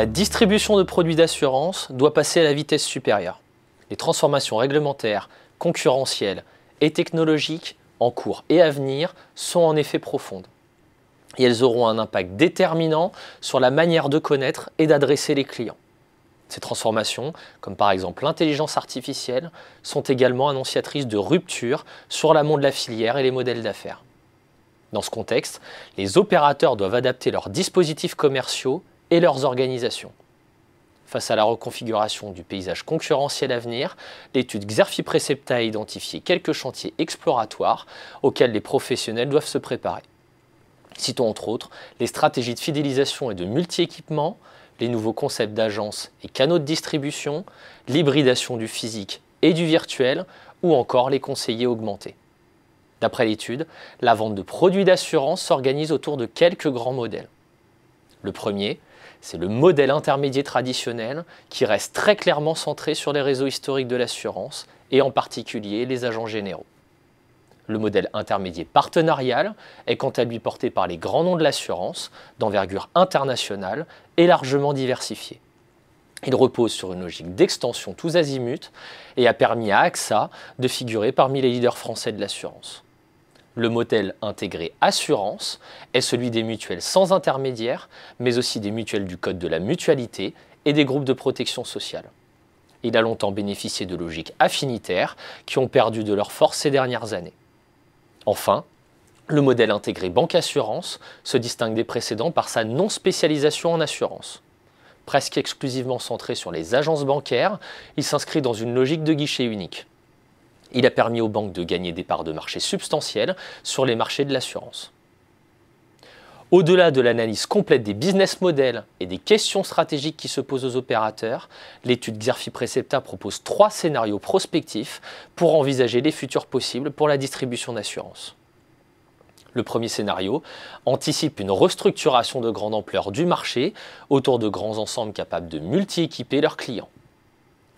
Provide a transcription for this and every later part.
La distribution de produits d'assurance doit passer à la vitesse supérieure. Les transformations réglementaires, concurrentielles et technologiques en cours et à venir sont en effet profondes. Et elles auront un impact déterminant sur la manière de connaître et d'adresser les clients. Ces transformations, comme par exemple l'intelligence artificielle, sont également annonciatrices de ruptures sur l'amont de la filière et les modèles d'affaires. Dans ce contexte, les opérateurs doivent adapter leurs dispositifs commerciaux et leurs organisations. Face à la reconfiguration du paysage concurrentiel à venir, l'étude Xerfi Precepta a identifié quelques chantiers exploratoires auxquels les professionnels doivent se préparer. Citons entre autres les stratégies de fidélisation et de multi-équipement, les nouveaux concepts d'agences et canaux de distribution, l'hybridation du physique et du virtuel, ou encore les conseillers augmentés. D'après l'étude, la vente de produits d'assurance s'organise autour de quelques grands modèles. Le premier, c'est le modèle intermédiaire traditionnel qui reste très clairement centré sur les réseaux historiques de l'assurance et en particulier les agents généraux. Le modèle intermédiaire partenarial est quant à lui porté par les grands noms de l'assurance, d'envergure internationale et largement diversifié. Il repose sur une logique d'extension tous azimuts et a permis à AXA de figurer parmi les leaders français de l'assurance le modèle intégré assurance est celui des mutuelles sans intermédiaire, mais aussi des mutuelles du Code de la mutualité et des groupes de protection sociale. Il a longtemps bénéficié de logiques affinitaires qui ont perdu de leur force ces dernières années. Enfin, le modèle intégré banque-assurance se distingue des précédents par sa non-spécialisation en assurance. Presque exclusivement centré sur les agences bancaires, il s'inscrit dans une logique de guichet unique. Il a permis aux banques de gagner des parts de marché substantielles sur les marchés de l'assurance. Au-delà de l'analyse complète des business models et des questions stratégiques qui se posent aux opérateurs, l'étude Xerfi Precepta propose trois scénarios prospectifs pour envisager les futurs possibles pour la distribution d'assurance. Le premier scénario anticipe une restructuration de grande ampleur du marché autour de grands ensembles capables de multi-équiper leurs clients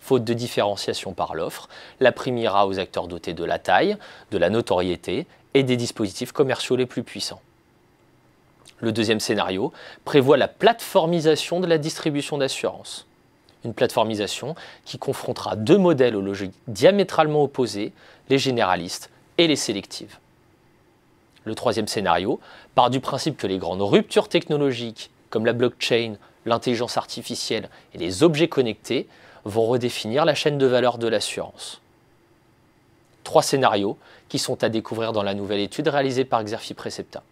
faute de différenciation par l'offre, la prime aux acteurs dotés de la taille, de la notoriété et des dispositifs commerciaux les plus puissants. Le deuxième scénario prévoit la plateformisation de la distribution d'assurance. Une plateformisation qui confrontera deux modèles aux logiques diamétralement opposées, les généralistes et les sélectives. Le troisième scénario part du principe que les grandes ruptures technologiques, comme la blockchain, l'intelligence artificielle et les objets connectés, vont redéfinir la chaîne de valeur de l'assurance. Trois scénarios qui sont à découvrir dans la nouvelle étude réalisée par Xerfi Precepta.